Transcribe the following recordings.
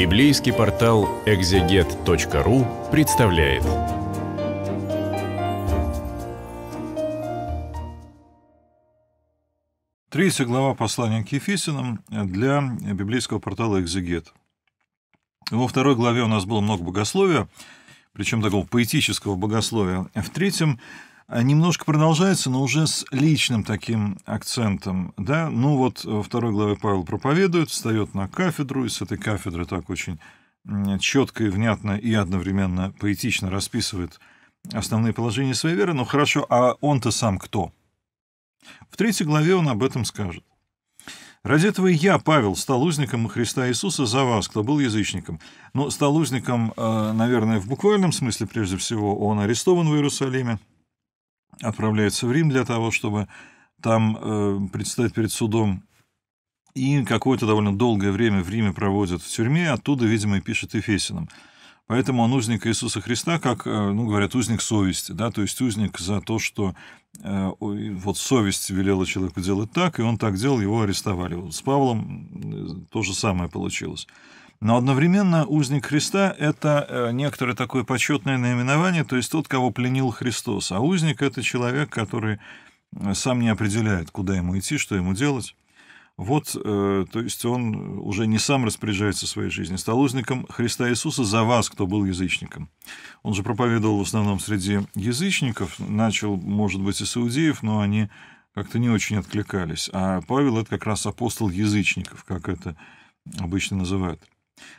Библейский портал экзегет.ру представляет. Третья глава послания к Ефесиным для библейского портала «Экзегет». Во второй главе у нас было много богословия, причем такого поэтического богословия. В третьем Э, немножко продолжается, но уже с личным таким акцентом. Да? Ну вот э, во второй главе Павел проповедует, встает на кафедру, и с этой кафедры так очень четко и внятно и одновременно поэтично расписывает основные положения своей веры. Ну хорошо, а он-то сам кто? В третьей главе он об этом скажет. Ради этого и я, Павел, стал узником Христа Иисуса за вас, кто был язычником. Но стал узником, э, наверное, в буквальном смысле прежде всего. Он арестован в Иерусалиме, отправляется в Рим для того, чтобы там э, предстать перед судом. И какое-то довольно долгое время в Риме проводит в тюрьме, оттуда, видимо, и пишет Ефесиным. Поэтому он узник Иисуса Христа, как, э, ну, говорят, узник совести, да, то есть узник за то, что э, вот совесть велела человеку делать так, и он так делал, его арестовали. Вот с Павлом то же самое получилось. Но одновременно узник Христа — это э, некоторое такое почетное наименование, то есть тот, кого пленил Христос. А узник — это человек, который э, сам не определяет, куда ему идти, что ему делать. Вот, э, то есть он уже не сам распоряжается своей жизнью, стал узником Христа Иисуса за вас, кто был язычником. Он же проповедовал в основном среди язычников, начал, может быть, и с иудеев, но они как-то не очень откликались. А Павел — это как раз апостол язычников, как это обычно называют.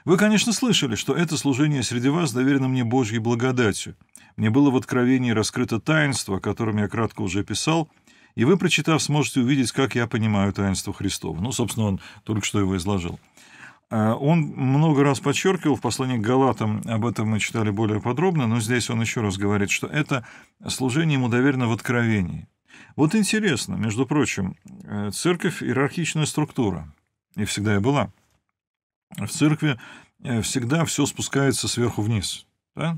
Вы, конечно, слышали, что это служение среди вас доверено мне Божьей благодатью. Мне было в откровении раскрыто таинство, о котором я кратко уже писал, и вы, прочитав, сможете увидеть, как я понимаю таинство Христова. Ну, собственно, он только что его изложил. А, он много раз подчеркивал в послании к Галатам, об этом мы читали более подробно, но здесь он еще раз говорит, что это служение ему доверено в откровении. Вот интересно, между прочим, э, церковь – иерархичная структура, и всегда и была – в церкви э, всегда все спускается сверху вниз. Да?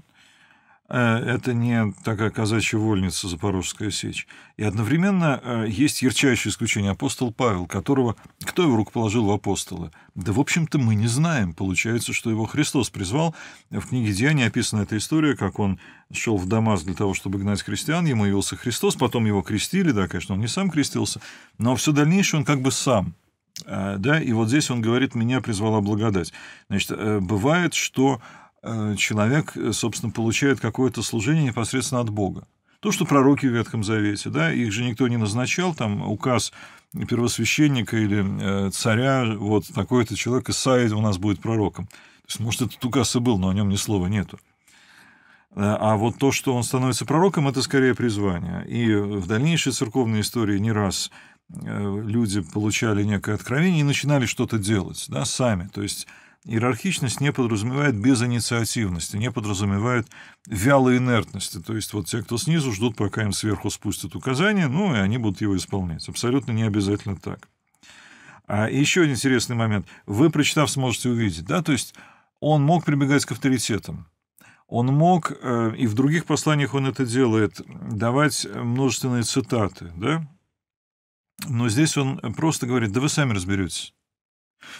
Э, это не такая казачья вольница Запорожская сечь. И одновременно э, есть ярчайшее исключение апостол Павел, которого кто его положил в апостолы? Да, в общем-то, мы не знаем. Получается, что его Христос призвал. В книге Деяний описана эта история, как он шел в Дамаск для того, чтобы гнать христиан, ему явился Христос, потом его крестили, да, конечно, он не сам крестился, но все дальнейшее он как бы сам Э, да, и вот здесь он говорит, меня призвала благодать. Значит, э, бывает, что э, человек, собственно, получает какое-то служение непосредственно от Бога. То, что пророки в Ветхом Завете, да, их же никто не назначал, там указ первосвященника или царя, вот такой-то человек Исаия у нас будет пророком. То есть, может, этот указ и был, но о нем ни слова нету. А вот то, что он становится пророком, это скорее призвание. И в дальнейшей церковной истории не раз Э, люди получали некое откровение и начинали что-то делать да, сами. То есть иерархичность не подразумевает безинициативности, не подразумевает вялой инертности. То есть вот те, кто снизу, ждут, пока им сверху спустят указание, ну и они будут его исполнять. Абсолютно не обязательно так. А еще один интересный момент. Вы, прочитав, сможете увидеть. Да? То есть он мог прибегать к авторитетам. Он мог, э, и в других посланиях он это делает, давать множественные цитаты. Да? но здесь он просто говорит, да вы сами разберетесь.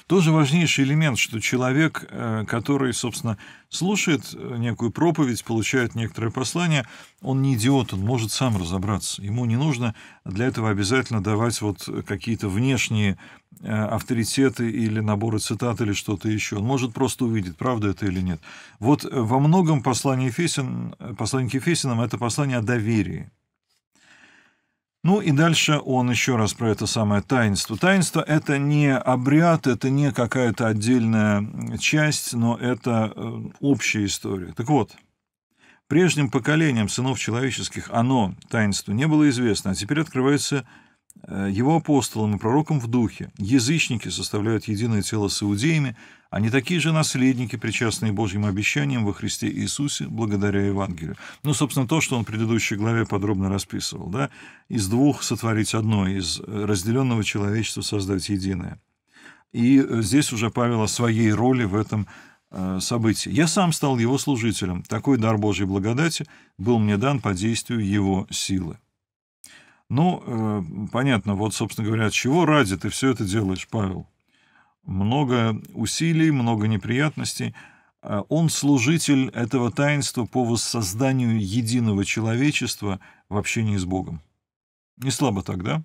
Тоже важнейший элемент, что человек, э, который, собственно, слушает э, некую проповедь, получает некоторое послание, он не идиот, он может сам разобраться. Ему не нужно для этого обязательно давать вот какие-то внешние э, авторитеты или наборы цитат или что-то еще. Он может просто увидеть, правда это или нет. Вот во многом послание Ефесин, послание к Ефесинам – это послание о доверии. Ну и дальше он еще раз про это самое таинство. Таинство — это не обряд, это не какая-то отдельная часть, но это э, общая история. Так вот, прежним поколениям сынов человеческих оно, таинство, не было известно, а теперь открывается Э, его апостолом и пророком в духе. Язычники составляют единое тело с иудеями, они а такие же наследники, причастные Божьим обещаниям во Христе Иисусе, благодаря Евангелию. Ну, собственно, то, что он в предыдущей главе подробно расписывал, да, из двух сотворить одно, из э, разделенного человечества создать единое. И э, здесь уже Павел о своей роли в этом событии. Я сам стал его служителем. Такой дар Божьей благодати был мне дан по действию его силы. Ну, э, понятно, вот, собственно говоря, от чего ради ты все это делаешь, Павел? Много усилий, много неприятностей. Э, он служитель этого таинства по воссозданию единого человечества в общении с Богом. Не слабо тогда.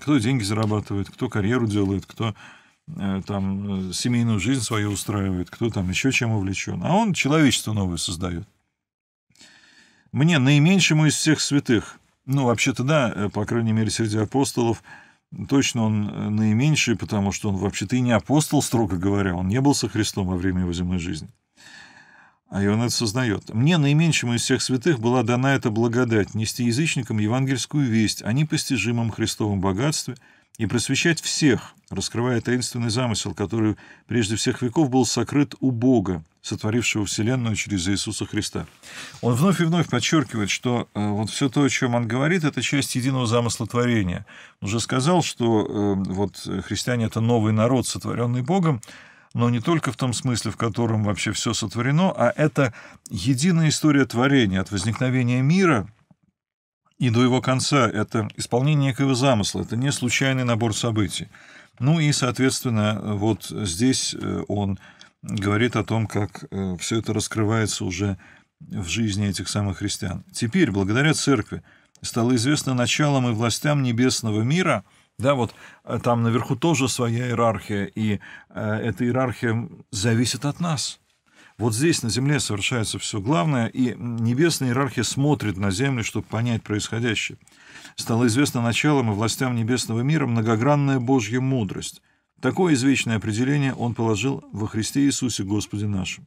Кто деньги зарабатывает, кто карьеру делает, кто э, там семейную жизнь свою устраивает, кто там еще чем увлечен. А он человечество новое создает. Мне, наименьшему из всех святых, ну, вообще-то да, э, по крайней мере, среди апостолов точно он э, наименьший, потому что он вообще-то и не апостол, строго говоря, он не был со Христом во время его земной жизни. А и он это сознает. «Мне, наименьшему из всех святых, была дана эта благодать, нести язычникам евангельскую весть о непостижимом Христовом богатстве – и просвещать всех, раскрывая таинственный замысел, который прежде всех веков был сокрыт у Бога, сотворившего Вселенную через Иисуса Христа. Он вновь и вновь подчеркивает, что э, вот все то, о чем он говорит, это часть единого замысла творения. Он уже сказал, что э, вот христиане – это новый народ, сотворенный Богом, но не только в том смысле, в котором вообще все сотворено, а это единая история творения от возникновения мира – и до его конца. Это исполнение некого замысла, это не случайный набор событий. Ну и, соответственно, вот здесь э, он говорит о том, как э, все это раскрывается уже в жизни этих самых христиан. Теперь, благодаря церкви, стало известно началом и властям небесного мира, да, вот э, там наверху тоже своя иерархия, и эта иерархия зависит от нас – вот здесь на земле совершается все главное, и небесная иерархия смотрит на землю, чтобы понять происходящее. Стало известно началом и властям небесного мира многогранная Божья мудрость. Такое извечное определение он положил во Христе Иисусе Господе нашем.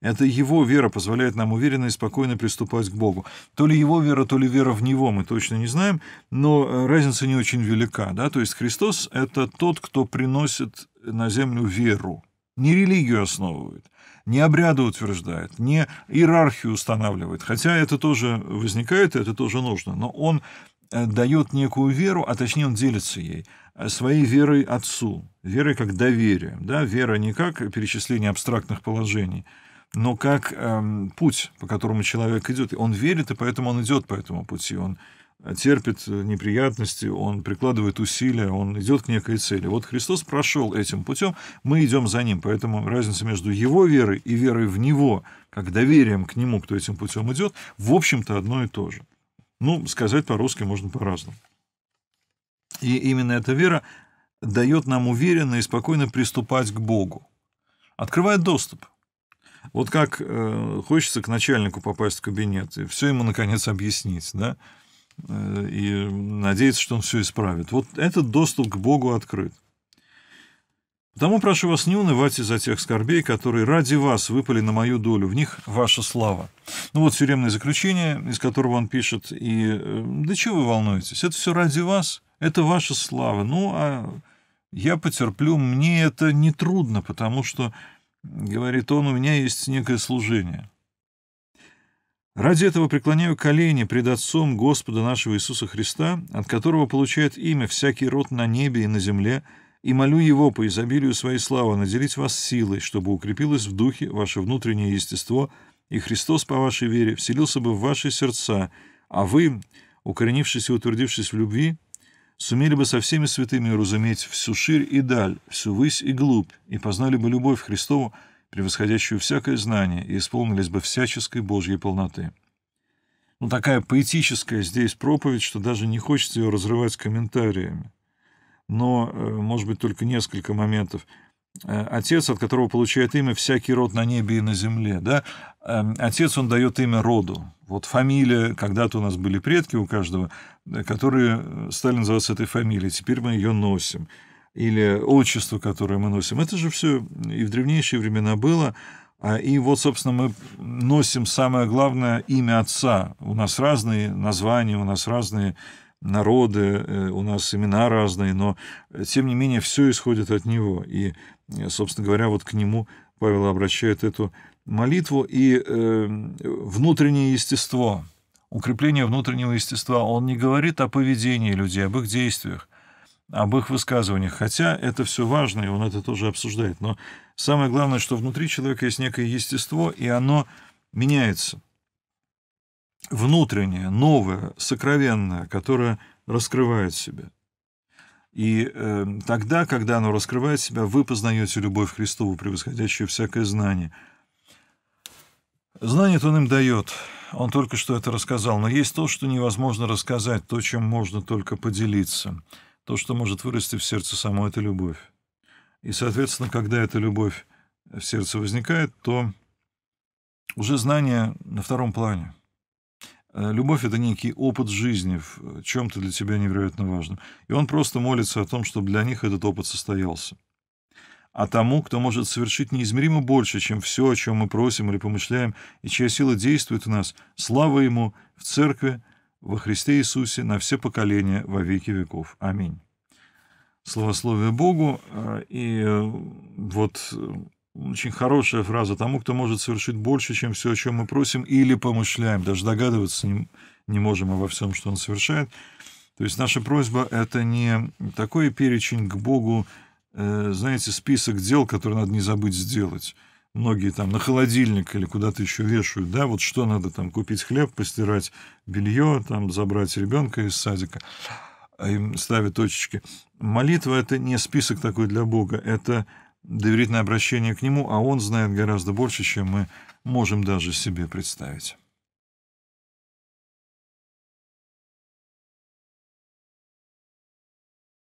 Это его вера позволяет нам уверенно и спокойно приступать к Богу. То ли его вера, то ли вера в него, мы точно не знаем, но э, разница не очень велика. Да? То есть Христос — это тот, кто приносит на землю веру, не религию основывает не обряды утверждает, не иерархию устанавливает, хотя это тоже возникает, это тоже нужно, но он э, дает некую веру, а точнее он делится ей, э, своей верой отцу, верой как доверием, да, вера не как перечисление абстрактных положений, но как эм, путь, по которому человек идет. Он верит, и поэтому он идет по этому пути. Он терпит неприятности, он прикладывает усилия, он идет к некой цели. Вот Христос прошел этим путем, мы идем за ним. Поэтому разница между его верой и верой в него, как доверием к нему, кто этим путем идет, в общем-то одно и то же. Ну, сказать по-русски можно по-разному. И именно эта вера дает нам уверенно и спокойно приступать к Богу. Открывает доступ. Вот как э, хочется к начальнику попасть в кабинет и все ему, наконец, объяснить, да? Э, и надеяться, что он все исправит. Вот этот доступ к Богу открыт. Потому прошу вас не унывать из-за тех скорбей, которые ради вас выпали на мою долю, в них ваша слава. Ну вот тюремное заключение, из которого он пишет, и э, да чего вы волнуетесь, это все ради вас, это ваша слава. Ну а я потерплю, мне это не трудно, потому что, говорит он, у меня есть некое служение. Ради этого преклоняю колени пред Отцом Господа нашего Иисуса Христа, от которого получает имя всякий род на небе и на земле, и молю Его по изобилию своей славы наделить вас силой, чтобы укрепилось в духе ваше внутреннее естество, и Христос по вашей вере вселился бы в ваши сердца, а вы, укоренившись и утвердившись в любви, сумели бы со всеми святыми уразуметь всю ширь и даль, всю высь и глубь, и познали бы любовь Христову, превосходящую всякое знание, и исполнились бы всяческой Божьей полноты. Ну, такая поэтическая здесь проповедь, что даже не хочется ее разрывать с комментариями. Но, э, может быть, только несколько моментов. Э, отец, от которого получает имя всякий род на небе и на земле, да? Эм, отец, он дает имя роду. Вот фамилия, когда-то у нас были предки у каждого, э, которые стали называться этой фамилией, теперь мы ее носим или отчество, которое мы носим. Это же все и в древнейшие времена было. А, и вот, собственно, мы носим самое главное имя Отца. У нас разные названия, у нас разные народы, э, у нас имена разные, но, тем не менее, все исходит от Него. И, собственно говоря, вот к Нему Павел обращает эту молитву. И э, внутреннее естество, укрепление внутреннего естества, он не говорит о поведении людей, об их действиях об их высказываниях. Хотя это все важно, и он это тоже обсуждает. Но самое главное, что внутри человека есть некое естество, и оно меняется. Внутреннее, новое, сокровенное, которое раскрывает себя. И э, тогда, когда оно раскрывает себя, вы познаете любовь Христову, превосходящую всякое знание. Знание он им дает, он только что это рассказал, но есть то, что невозможно рассказать, то, чем можно только поделиться – то, что может вырасти в сердце само, это любовь. И, соответственно, когда эта любовь в сердце возникает, то уже знание на втором плане. Э, любовь — это некий опыт жизни в э, чем-то для тебя невероятно важном. И он просто молится о том, чтобы для них этот опыт состоялся. А тому, кто может совершить неизмеримо больше, чем все, о чем мы просим или помышляем, и чья сила действует в нас, слава ему в церкви, во Христе Иисусе на все поколения во веки веков. Аминь. Словословие Богу. Э, и э, вот э, очень хорошая фраза тому, кто может совершить больше, чем все, о чем мы просим или помышляем. Даже догадываться не, не можем обо всем, что он совершает. То есть наша просьба — это не такой перечень к Богу, знаете, список дел, которые надо не забыть сделать многие там на холодильник или куда-то еще вешают, да, вот что надо там купить хлеб, постирать белье, там забрать ребенка из садика, а им ставят точечки. Молитва это не список такой для Бога, это доверительное обращение к Нему, а Он знает гораздо больше, чем мы можем даже себе представить.